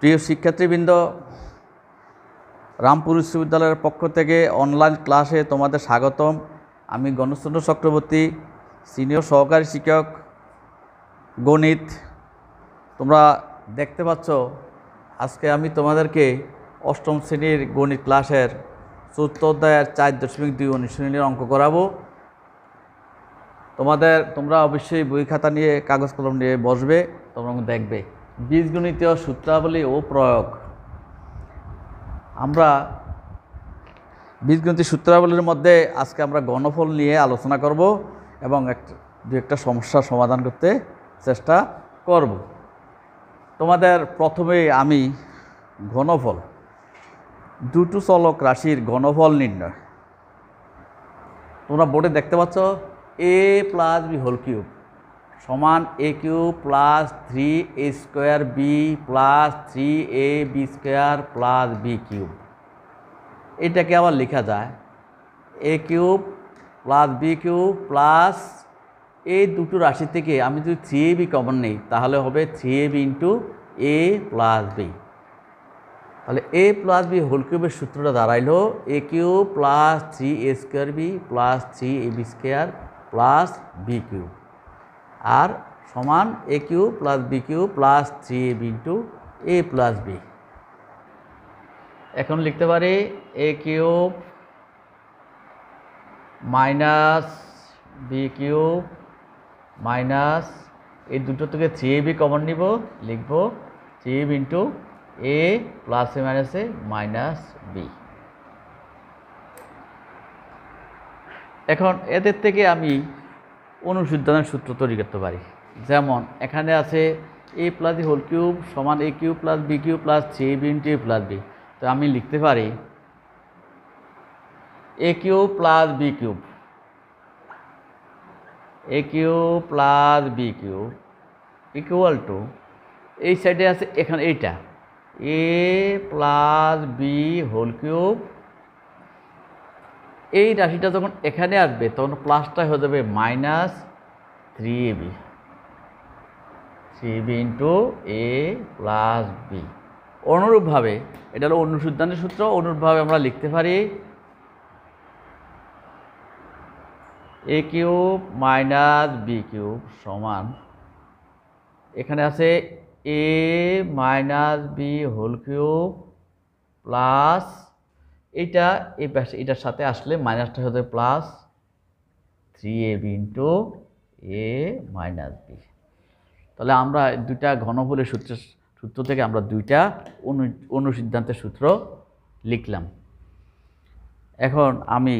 প্রিয় শিক্ষার্থীবৃন্দ রামপুর বিশ্ববিদ্যালয়ের পক্ষ থেকে অনলাইন ক্লাসে তোমাদের স্বাগতম আমি গণচন্দ্র চক্রবর্তী সিনিয়র সহকারী শিক্ষক গণিত তোমরা দেখতে পাচ্ছ আজকে আমি তোমাদেরকে অষ্টম শ্রেণীর গণিত ক্লাসের চতুর্থ অধ্যায়ের চার দশমিক দুই অনুশীলনীর অঙ্ক করাবো তোমাদের তোমরা অবশ্যই বই খাতা নিয়ে কাগজ কলম নিয়ে বসবে তোমরা দেখবে বীজগণিতীয় সূত্রাবলী ও প্রয়োগ আমরা বীজগণিত সূত্রাবলীর মধ্যে আজকে আমরা গণফল নিয়ে আলোচনা করব এবং দু একটা সমস্যার সমাধান করতে চেষ্টা করব তোমাদের প্রথমে আমি ঘনফল দুটো চলক রাশির ঘনফল নির্ণয় তোমরা বোর্ডে দেখতে পাচ্ছ a plus b whole cube সমান a cube plus three a square b plus three a b square plus b cube এটাকে আবার লেখা যায় a cube plus b cube plus এই দুটো রাশি থেকে আমি যদি থ্রি এ বি কমন নেই তাহলে হবে three a b into a plus b তাহলে এ প্লাস বি হোল কিউবের সূত্রটা দাঁড়াইল a cube plus three a square b plus three a b square plus b cube আর সমান a cube plus b cube plus three a b into a plus b এখন লিখতে পারি a cube minus b cube minus এই দুটো থেকে three b common নিব লিখব three into a plus A minus a minus b এখন এদের থেকে আমি অনুসন্ধানের সূত্র তৈরি করতে পারি যেমন এখানে আছে এ প্লাস হোল কিউব সমান a cube plus b cube plus c b t plus b তো আমি লিখতে পারি a cube plus b cube a cube plus b cube equal to এই সাইডে আছে এখানে এইটা a plus b whole cube এই রাশিটা যখন এখানে আসবে তখন প্লাসটা হয়ে যাবে minus three a b three b into a plus b অনুরূপভাবে এটা হলো অনুসিদ্ধান্তের সূত্র অনুরূপভাবে আমরা লিখতে পারি a cube minus b cube সমান এখানে আছে a minus b whole cube plus এইটা এই পাশে এটার সাথে আসলে মাইনাসটা হতে plus three a b into a minus b তাহলে আমরা দুইটা ঘনফলের সূত্র সূত্র থেকে আমরা দুইটা অনু অনুসিদ্ধান্তের সূত্র লিখলাম এখন আমি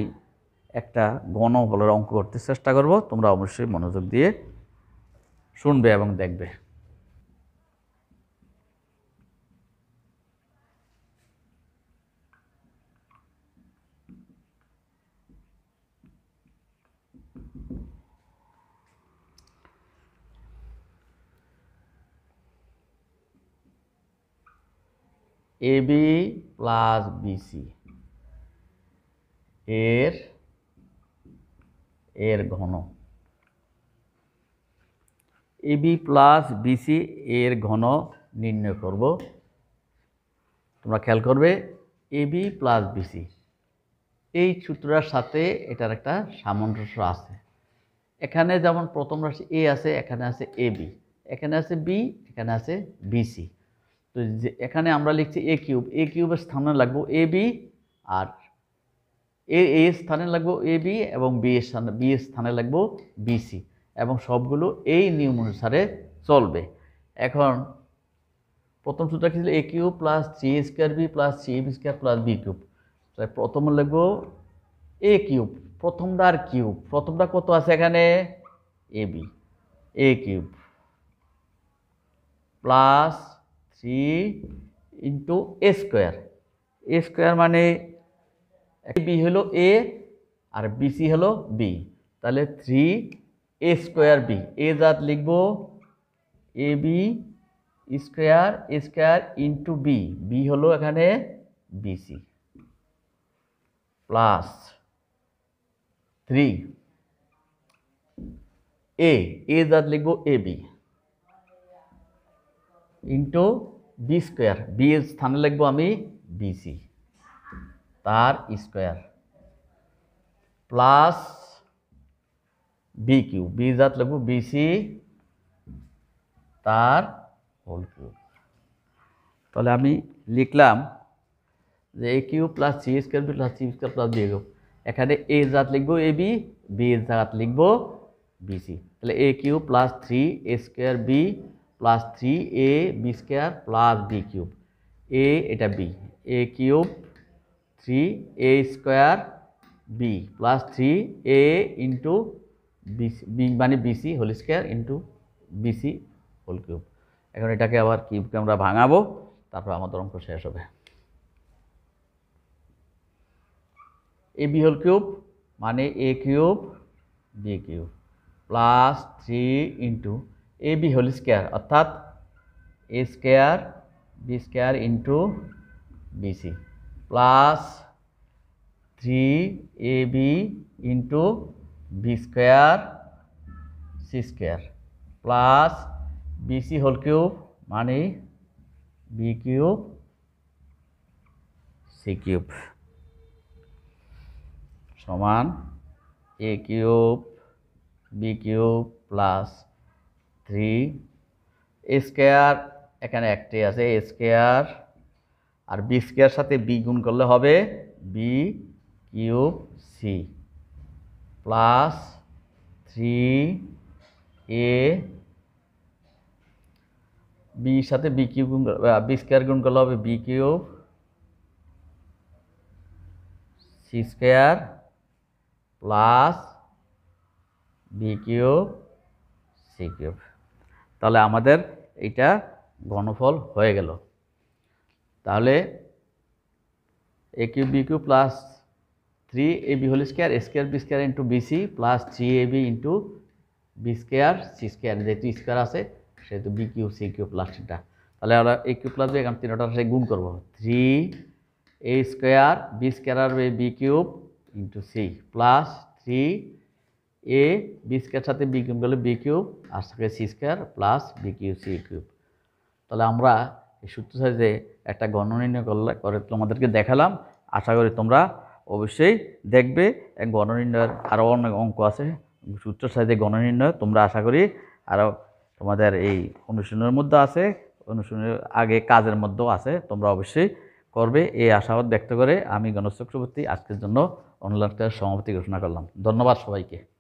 একটা ঘনফলের অঙ্ক করতে চেষ্টা করব তোমরা অবশ্যই মনোযোগ দিয়ে শুনবে এবং দেখবে এ বি প্লাস বিসি এর এর ঘন এ বি প্লাস বিসি এর ঘন নির্ণয় করব তোমরা খেয়াল করবে এ বি প্লাস বিসি এই সূত্রটার সাথে এটার একটা সামঞ্জস্য আছে এখানে যেমন প্রথম রাশি এ আছে এখানে আছে এ বি এখানে আছে বি এখানে আছে বিসি তো যে এখানে আমরা লিখছি এ কিউব এ কিউবের স্থানে লাগবো এ বি আর এ এ স্থানে লাগবো এ বি এবং বি এর স্থানে বি এর স্থানে লাগবো বিসি এবং সবগুলো এই নিয়ম অনুসারে চলবে এখন প্রথম সূত্র কি ছিল a cube plus c square b plus c b square plus b cube তাই প্রথম লাগবো এ কিউব প্রথমটা আর কিউব প্রথমটা কত আছে এখানে a b a cube plus c into a square a square মানে বি হলো এ আর বিসি হলো বি তাহলে three a square b a জাত লিখব a b square a square into b b হলো এখানে b c plus three a a জাত লিখব a b into b square b এর স্থানে লিখব আমি বিসি তার square plus b cube b জাত বি বিসি তার হোল কিউ তাহলে আমি লিখলাম যে a cube plus c square b plus c square plus b cube এখানে এ জাত লিখব এ বি বি এর জাত লিখবো বিসি তাহলে a cube plus three a square b plus three a b square plus b cube a এটা b a cube three a square b plus three a into b মানে b c whole square into b c whole cube এখন এটাকে আবার কিউবকে আমরা ভাঙাবো তারপর আমাদের অঙ্ক শেষ হবে এ বি হোল কিউব মানে a cube b cube plus three into a b whole square অর্থাৎ a square b square into b c plus three a b into b square c square plus b c whole cube মানে b cube c cube সমান a cube b cube plus three square এখানে একটাই আছে square আর b square সাথে b গুণ করলে হবে b cube c plus three a b সাথে বি কিউ গুণ বি স্কোয়ার গুণ করলে হবে b cube c square plus b cube c cube তাহলে আমাদের এটা ঘনফল হয়ে গেল তাহলে a cube b cube plus three a b whole square a square b square into b c plus three a b into b square c square যেহেতু square আছে সেহেতু b cube c cube plus এটা তাহলে আমরা এ cube plus b এখন তিনটার সাথে গুণ করবো three a square b square b cube into c plus three a b square সাথে বি কিউব গেলে বি কিউব আর থাকে c square plus b cube c cube তাহলে আমরা এই সূত্র সাইজে একটা গণনির্ণয় করলে করে তোমাদেরকে দেখালাম আশা করি তোমরা অবশ্যই দেখবে গণ আরও অনেক অঙ্ক আছে সূত্র সাইজে গণনির্ণয় তোমরা আশা করি আরও তোমাদের এই অনুশীলনের মধ্যে আছে অনুশীলনের আগে কাজের মধ্যেও আছে তোমরা অবশ্যই করবে এই আশাবাদ ব্যক্ত করে আমি গণেশ চক্রবর্তী আজকের জন্য অনলাইন ক্লাস সমাপ্তি ঘোষণা করলাম ধন্যবাদ সবাইকে